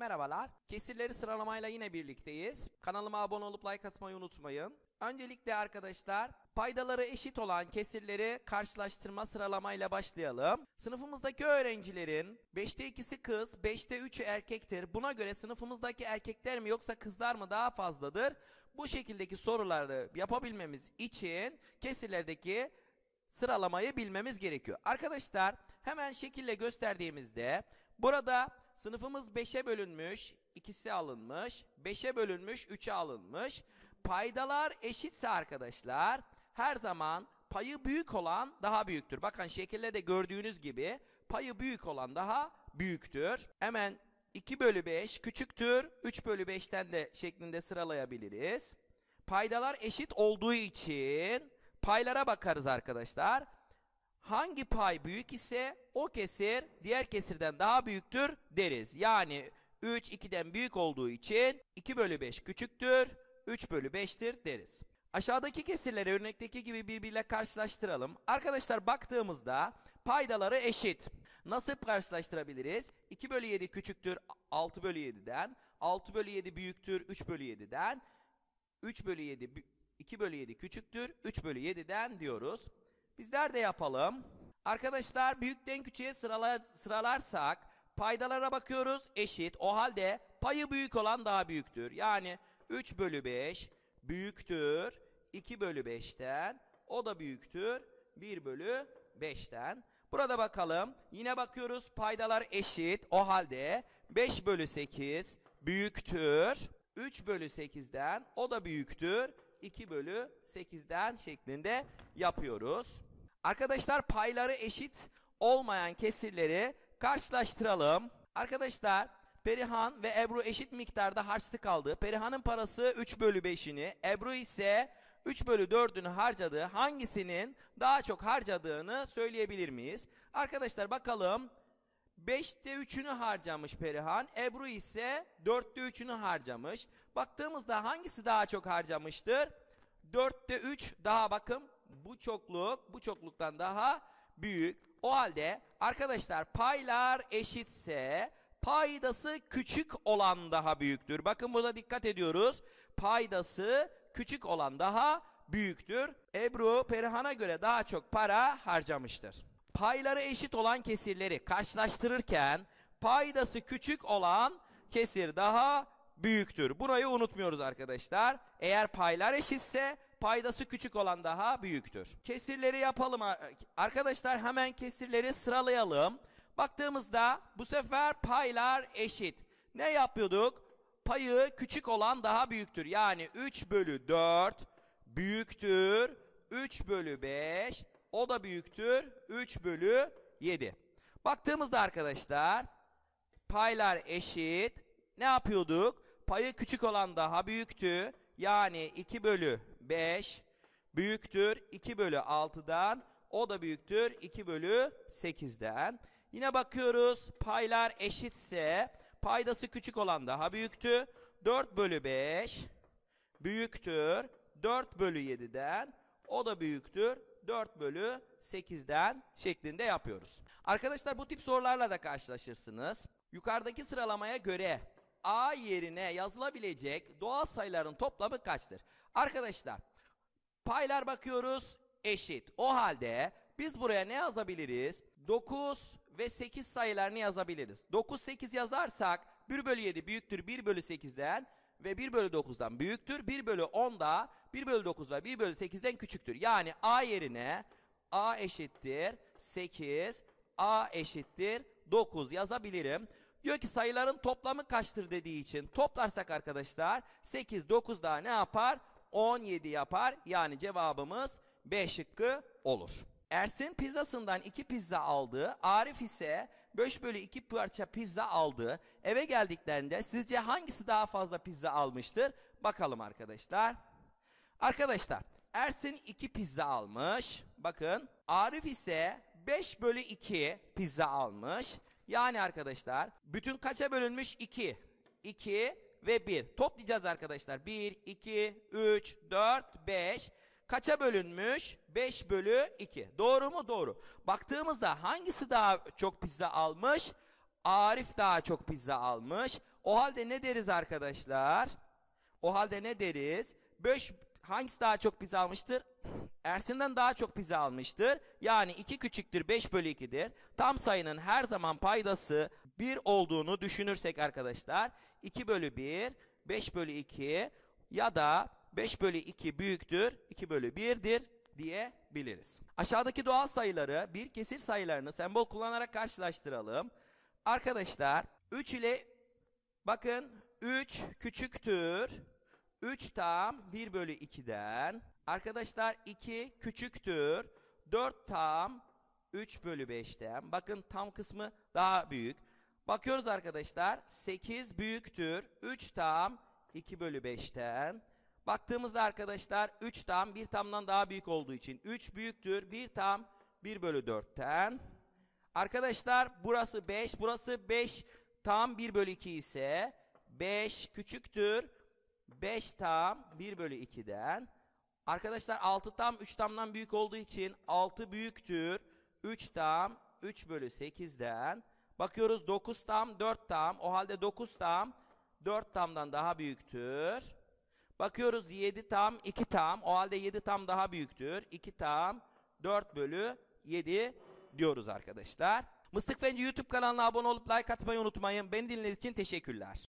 Merhabalar. Kesirleri sıralamayla yine birlikteyiz. Kanalıma abone olup like atmayı unutmayın. Öncelikle arkadaşlar paydaları eşit olan kesirleri karşılaştırma sıralamayla başlayalım. Sınıfımızdaki öğrencilerin 5'te 2'si kız, 5'te 3'ü erkektir. Buna göre sınıfımızdaki erkekler mi yoksa kızlar mı daha fazladır? Bu şekildeki soruları yapabilmemiz için kesirlerdeki sıralamayı bilmemiz gerekiyor. Arkadaşlar hemen şekille gösterdiğimizde burada sınıfımız 5'e bölünmüş, ikisi alınmış, 5'e bölünmüş, 3'e alınmış. Paydalar eşitse arkadaşlar her zaman payı büyük olan daha büyüktür. Bakın şekilde de gördüğünüz gibi payı büyük olan daha büyüktür. Hemen 2 bölü 5 küçüktür. 3 bölü 5'ten de şeklinde sıralayabiliriz. Paydalar eşit olduğu için paylara bakarız arkadaşlar hangi pay büyük ise o kesir diğer kesirden daha büyüktür deriz. Yani 3 2'den büyük olduğu için 2 bölü 5 küçüktür, 3 bölü 5'tir deriz. Aşağıdaki kesirleri örnekteki gibi birbirle karşılaştıralım. Arkadaşlar baktığımızda paydaları eşit. Nasıl karşılaştırabiliriz? 2 bölü 7 küçüktür 6 bölü 7'den. 6 bölü 7 büyüktür 3 bölü 7'den. 3 bölü 7 2 bölü 7 küçüktür 3 bölü 7'den diyoruz. Bizler de yapalım. Arkadaşlar büyükten küçüğe sırala, sıralarsak paydalara bakıyoruz eşit. O halde payı büyük olan daha büyüktür. Yani 3 bölü 5 büyüktür 2 bölü 5'ten. O da büyüktür 1 bölü 5'ten. Burada bakalım yine bakıyoruz paydalar eşit. O halde 5 bölü 8 büyüktür 3 bölü 8'den. O da büyüktür 2 bölü 8'den şeklinde yapıyoruz. Arkadaşlar payları eşit olmayan kesirleri karşılaştıralım. Arkadaşlar Perihan ve Ebru eşit miktarda harçlı kaldı. Perihan'ın parası 3 bölü 5'ini, Ebru ise 3 bölü 4'ünü harcadı. hangisinin daha çok harcadığını söyleyebilir miyiz? Arkadaşlar bakalım 5'te 3'ünü harcamış Perihan. Ebru ise 4'te 3'ünü harcamış. Baktığımızda hangisi daha çok harcamıştır? 4'te 3 daha bakın bu çokluk bu çokluktan daha büyük. O halde arkadaşlar paylar eşitse paydası küçük olan daha büyüktür. Bakın burada dikkat ediyoruz. Paydası küçük olan daha büyüktür. Ebru Perihan'a göre daha çok para harcamıştır. Payları eşit olan kesirleri karşılaştırırken paydası küçük olan kesir daha büyüktür. Burayı unutmuyoruz arkadaşlar. Eğer paylar eşitse paydası küçük olan daha büyüktür. Kesirleri yapalım. Arkadaşlar hemen kesirleri sıralayalım. Baktığımızda bu sefer paylar eşit. Ne yapıyorduk? Payı küçük olan daha büyüktür. Yani 3 bölü 4 büyüktür. 3 bölü 5 o da büyüktür. 3 bölü 7. Baktığımızda arkadaşlar paylar eşit. Ne yapıyorduk? Payı küçük olan daha büyüktü. Yani 2 bölü 5 büyüktür 2 bölü 6'dan o da büyüktür 2 bölü 8'den. Yine bakıyoruz paylar eşitse paydası küçük olan daha büyüktü. 4 bölü 5 büyüktür 4 bölü 7'den o da büyüktür 4 bölü 8'den şeklinde yapıyoruz. Arkadaşlar bu tip sorularla da karşılaşırsınız. Yukarıdaki sıralamaya göre A yerine yazılabilecek doğal sayıların toplamı kaçtır? Arkadaşlar paylar bakıyoruz eşit. O halde biz buraya ne yazabiliriz? 9 ve 8 sayılarını yazabiliriz. 9, 8 yazarsak 1 bölü 7 büyüktür 1 bölü 8'den ve 1 bölü 9'dan büyüktür. 1 bölü 10'da 1 bölü 9 ve 1 bölü 8'den küçüktür. Yani A yerine A eşittir 8, A eşittir 9 yazabilirim. Diyor ki sayıların toplamı kaçtır dediği için toplarsak arkadaşlar 8 9 daha ne yapar? 17 yapar. Yani cevabımız B şıkkı olur. Ersin pizzasından 2 pizza aldı. Arif ise 5 bölü 2 parça pizza aldı. Eve geldiklerinde sizce hangisi daha fazla pizza almıştır? Bakalım arkadaşlar. Arkadaşlar Ersin 2 pizza almış. Bakın Arif ise 5 bölü 2 pizza almış. Yani arkadaşlar bütün kaça bölünmüş? 2. 2 ve 1. Toplayacağız arkadaşlar. 1, 2, 3, 4, 5. Kaça bölünmüş? 5 bölü 2. Doğru mu? Doğru. Baktığımızda hangisi daha çok pizza almış? Arif daha çok pizza almış. O halde ne deriz arkadaşlar? O halde ne deriz? 5 hangisi daha çok pizza almıştır? Ersin'den daha çok pizza almıştır. Yani 2 küçüktür 5 bölü 2'dir. Tam sayının her zaman paydası 1 olduğunu düşünürsek arkadaşlar 2 bölü 1, 5 bölü 2 ya da 5 bölü 2 büyüktür 2 bölü 1'dir diyebiliriz. Aşağıdaki doğal sayıları bir kesir sayılarını sembol kullanarak karşılaştıralım. Arkadaşlar 3 ile bakın 3 küçüktür 3 tam 1 bölü 2'den Arkadaşlar 2 küçüktür. 4 tam 3 bölü 5'ten. Bakın tam kısmı daha büyük. Bakıyoruz arkadaşlar 8 büyüktür. 3 tam 2 bölü 5'ten. Baktığımızda arkadaşlar 3 tam 1 tamdan daha büyük olduğu için 3 büyüktür. 1 tam 1 bölü 4'ten. Arkadaşlar burası 5 burası 5 tam 1 bölü 2 ise 5 küçüktür. 5 tam 1 bölü 2'den. Arkadaşlar 6 tam 3 tamdan büyük olduğu için 6 büyüktür. 3 tam 3 bölü 8'den. Bakıyoruz 9 tam 4 tam. O halde 9 tam 4 tamdan daha büyüktür. Bakıyoruz 7 tam 2 tam. O halde 7 tam daha büyüktür. 2 tam 4 bölü 7 diyoruz arkadaşlar. Mıstık Fenci YouTube kanalına abone olup like atmayı unutmayın. Beni dinlediğiniz için teşekkürler.